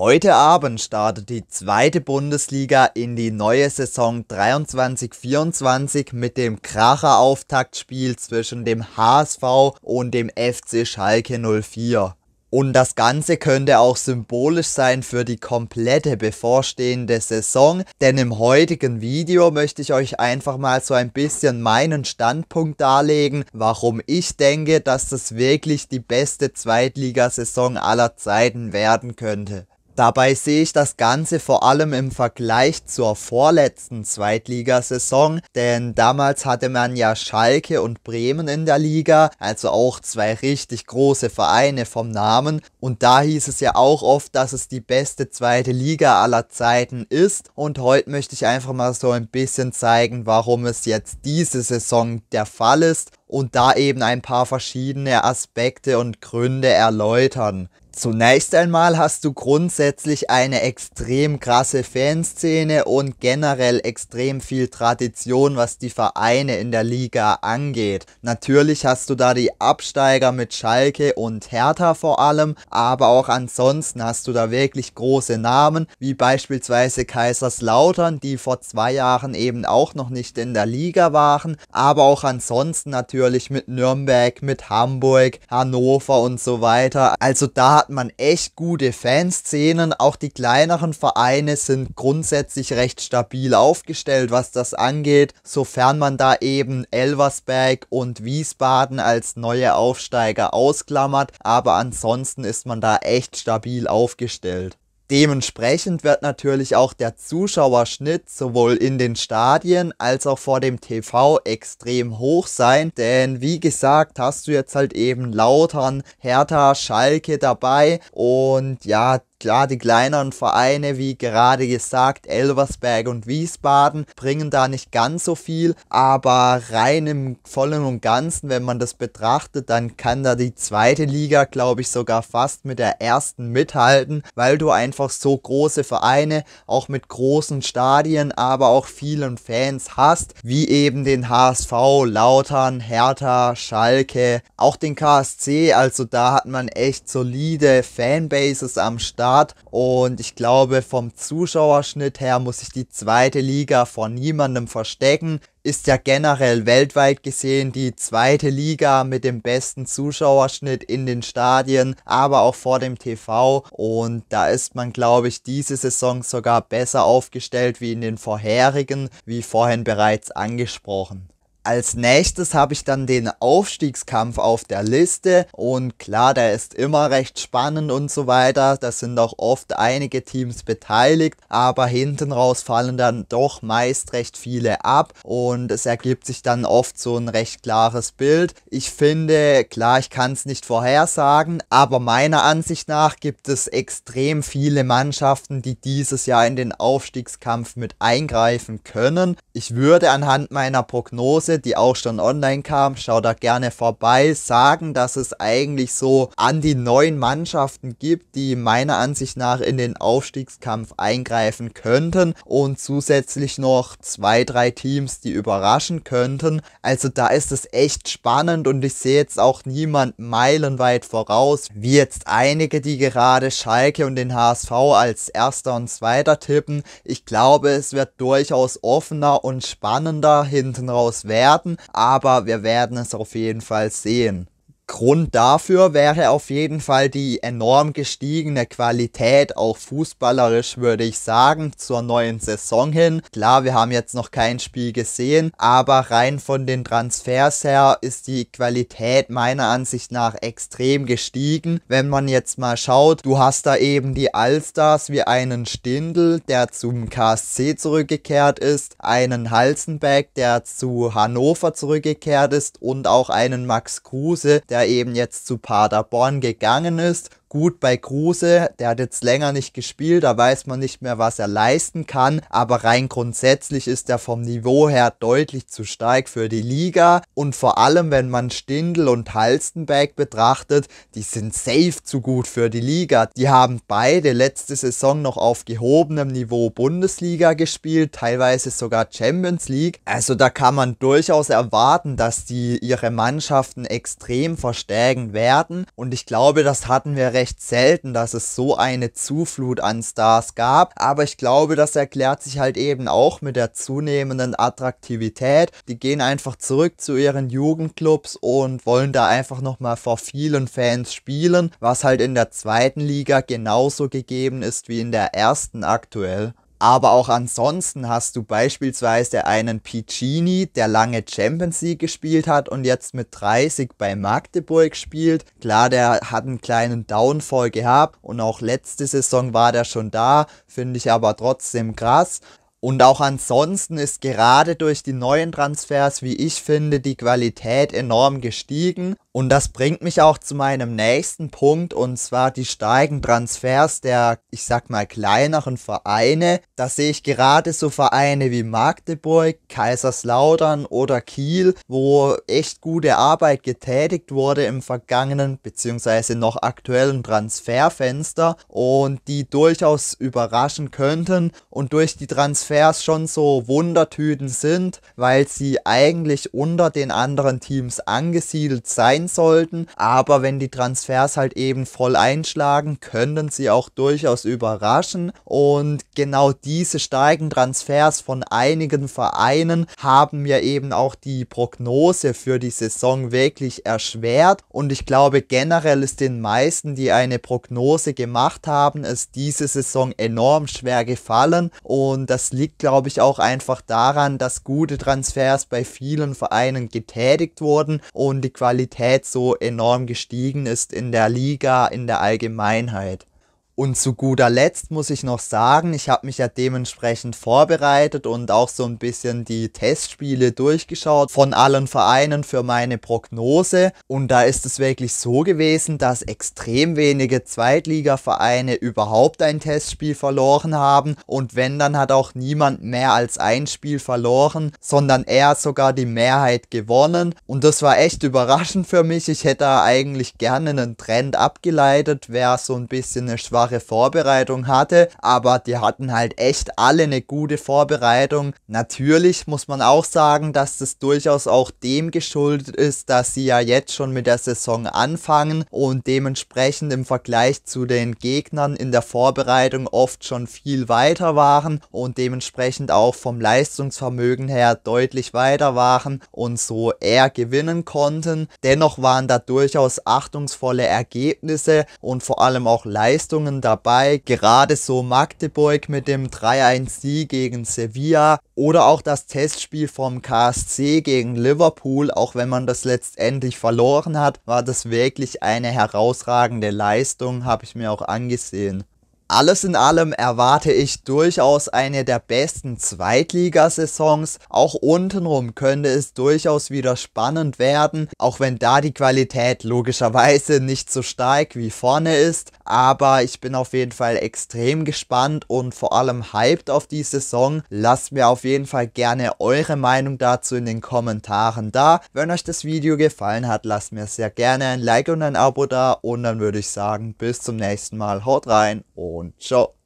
Heute Abend startet die zweite Bundesliga in die neue Saison 23-24 mit dem Kracher-Auftaktspiel zwischen dem HSV und dem FC Schalke 04. Und das Ganze könnte auch symbolisch sein für die komplette bevorstehende Saison, denn im heutigen Video möchte ich euch einfach mal so ein bisschen meinen Standpunkt darlegen, warum ich denke, dass das wirklich die beste Zweitligasaison aller Zeiten werden könnte. Dabei sehe ich das Ganze vor allem im Vergleich zur vorletzten Zweitligasaison, denn damals hatte man ja Schalke und Bremen in der Liga, also auch zwei richtig große Vereine vom Namen, und da hieß es ja auch oft, dass es die beste zweite Liga aller Zeiten ist, und heute möchte ich einfach mal so ein bisschen zeigen, warum es jetzt diese Saison der Fall ist und da eben ein paar verschiedene Aspekte und Gründe erläutern. Zunächst einmal hast du grundsätzlich eine extrem krasse Fanszene und generell extrem viel Tradition, was die Vereine in der Liga angeht. Natürlich hast du da die Absteiger mit Schalke und Hertha vor allem, aber auch ansonsten hast du da wirklich große Namen, wie beispielsweise Kaiserslautern, die vor zwei Jahren eben auch noch nicht in der Liga waren, aber auch ansonsten natürlich mit Nürnberg, mit Hamburg, Hannover und so weiter. Also da hat man echt gute Fanszenen. Auch die kleineren Vereine sind grundsätzlich recht stabil aufgestellt, was das angeht, sofern man da eben Elversberg und Wiesbaden als neue Aufsteiger ausklammert. Aber ansonsten ist man da echt stabil aufgestellt. Dementsprechend wird natürlich auch der Zuschauerschnitt sowohl in den Stadien als auch vor dem TV extrem hoch sein, denn wie gesagt hast du jetzt halt eben Lautern, Hertha, Schalke dabei und ja, Klar, die kleineren Vereine, wie gerade gesagt, Elversberg und Wiesbaden, bringen da nicht ganz so viel, aber rein im Vollen und Ganzen, wenn man das betrachtet, dann kann da die zweite Liga, glaube ich, sogar fast mit der ersten mithalten, weil du einfach so große Vereine, auch mit großen Stadien, aber auch vielen Fans hast, wie eben den HSV, Lautern, Hertha, Schalke, auch den KSC, also da hat man echt solide Fanbases am Start Start. Und ich glaube, vom Zuschauerschnitt her muss sich die zweite Liga vor niemandem verstecken. Ist ja generell weltweit gesehen die zweite Liga mit dem besten Zuschauerschnitt in den Stadien, aber auch vor dem TV. Und da ist man, glaube ich, diese Saison sogar besser aufgestellt wie in den vorherigen, wie vorhin bereits angesprochen als nächstes habe ich dann den Aufstiegskampf auf der Liste und klar, der ist immer recht spannend und so weiter. Da sind auch oft einige Teams beteiligt, aber hinten raus fallen dann doch meist recht viele ab und es ergibt sich dann oft so ein recht klares Bild. Ich finde, klar, ich kann es nicht vorhersagen, aber meiner Ansicht nach gibt es extrem viele Mannschaften, die dieses Jahr in den Aufstiegskampf mit eingreifen können. Ich würde anhand meiner Prognose Analyse, die auch schon online kam. Schau da gerne vorbei. Sagen, dass es eigentlich so an die neuen Mannschaften gibt, die meiner Ansicht nach in den Aufstiegskampf eingreifen könnten und zusätzlich noch zwei, drei Teams, die überraschen könnten. Also da ist es echt spannend und ich sehe jetzt auch niemand meilenweit voraus, wie jetzt einige, die gerade Schalke und den HSV als erster und zweiter tippen. Ich glaube, es wird durchaus offener und spannender hinten raus werden werden, aber wir werden es auf jeden Fall sehen. Grund dafür wäre auf jeden Fall die enorm gestiegene Qualität, auch fußballerisch würde ich sagen, zur neuen Saison hin. Klar, wir haben jetzt noch kein Spiel gesehen, aber rein von den Transfers her ist die Qualität meiner Ansicht nach extrem gestiegen. Wenn man jetzt mal schaut, du hast da eben die Allstars wie einen Stindl, der zum KSC zurückgekehrt ist, einen Halzenbeck, der zu Hannover zurückgekehrt ist und auch einen Max Kruse, der er eben jetzt zu Paderborn gegangen ist Gut, bei Kruse, der hat jetzt länger nicht gespielt, da weiß man nicht mehr, was er leisten kann, aber rein grundsätzlich ist er vom Niveau her deutlich zu stark für die Liga und vor allem, wenn man Stindl und Halstenberg betrachtet, die sind safe zu gut für die Liga. Die haben beide letzte Saison noch auf gehobenem Niveau Bundesliga gespielt, teilweise sogar Champions League. Also da kann man durchaus erwarten, dass die ihre Mannschaften extrem verstärken werden und ich glaube, das hatten wir recht selten, dass es so eine Zuflut an Stars gab, aber ich glaube, das erklärt sich halt eben auch mit der zunehmenden Attraktivität. Die gehen einfach zurück zu ihren Jugendclubs und wollen da einfach nochmal vor vielen Fans spielen, was halt in der zweiten Liga genauso gegeben ist wie in der ersten aktuell. Aber auch ansonsten hast du beispielsweise einen Piccini, der lange Champions League gespielt hat und jetzt mit 30 bei Magdeburg spielt. Klar, der hat einen kleinen Downfall gehabt und auch letzte Saison war der schon da, finde ich aber trotzdem krass. Und auch ansonsten ist gerade durch die neuen Transfers, wie ich finde, die Qualität enorm gestiegen. Und das bringt mich auch zu meinem nächsten Punkt, und zwar die steigenden Transfers der, ich sag mal, kleineren Vereine. Da sehe ich gerade so Vereine wie Magdeburg, Kaiserslautern oder Kiel, wo echt gute Arbeit getätigt wurde im vergangenen bzw. noch aktuellen Transferfenster und die durchaus überraschen könnten. Und durch die Transfers Transfers schon so Wundertüten sind, weil sie eigentlich unter den anderen Teams angesiedelt sein sollten, aber wenn die Transfers halt eben voll einschlagen, könnten sie auch durchaus überraschen und genau diese starken Transfers von einigen Vereinen haben mir eben auch die Prognose für die Saison wirklich erschwert und ich glaube generell ist den meisten, die eine Prognose gemacht haben, es diese Saison enorm schwer gefallen und das liegt liegt, glaube ich, auch einfach daran, dass gute Transfers bei vielen Vereinen getätigt wurden und die Qualität so enorm gestiegen ist in der Liga, in der Allgemeinheit. Und zu guter Letzt muss ich noch sagen, ich habe mich ja dementsprechend vorbereitet und auch so ein bisschen die Testspiele durchgeschaut von allen Vereinen für meine Prognose. Und da ist es wirklich so gewesen, dass extrem wenige Zweitligavereine überhaupt ein Testspiel verloren haben. Und wenn, dann hat auch niemand mehr als ein Spiel verloren, sondern eher sogar die Mehrheit gewonnen. Und das war echt überraschend für mich. Ich hätte eigentlich gerne einen Trend abgeleitet, wäre so ein bisschen eine schwache Jahre Vorbereitung hatte, aber die hatten halt echt alle eine gute Vorbereitung. Natürlich muss man auch sagen, dass das durchaus auch dem geschuldet ist, dass sie ja jetzt schon mit der Saison anfangen und dementsprechend im Vergleich zu den Gegnern in der Vorbereitung oft schon viel weiter waren und dementsprechend auch vom Leistungsvermögen her deutlich weiter waren und so eher gewinnen konnten. Dennoch waren da durchaus achtungsvolle Ergebnisse und vor allem auch Leistungen waren dabei, gerade so Magdeburg mit dem 3-1-Sieg gegen Sevilla oder auch das Testspiel vom KSC gegen Liverpool, auch wenn man das letztendlich verloren hat, war das wirklich eine herausragende Leistung, habe ich mir auch angesehen. Alles in allem erwarte ich durchaus eine der besten Zweitligasaisons. Auch untenrum könnte es durchaus wieder spannend werden, auch wenn da die Qualität logischerweise nicht so stark wie vorne ist aber ich bin auf jeden Fall extrem gespannt und vor allem hyped auf die Saison. Lasst mir auf jeden Fall gerne eure Meinung dazu in den Kommentaren da. Wenn euch das Video gefallen hat, lasst mir sehr gerne ein Like und ein Abo da und dann würde ich sagen, bis zum nächsten Mal. Haut rein und ciao.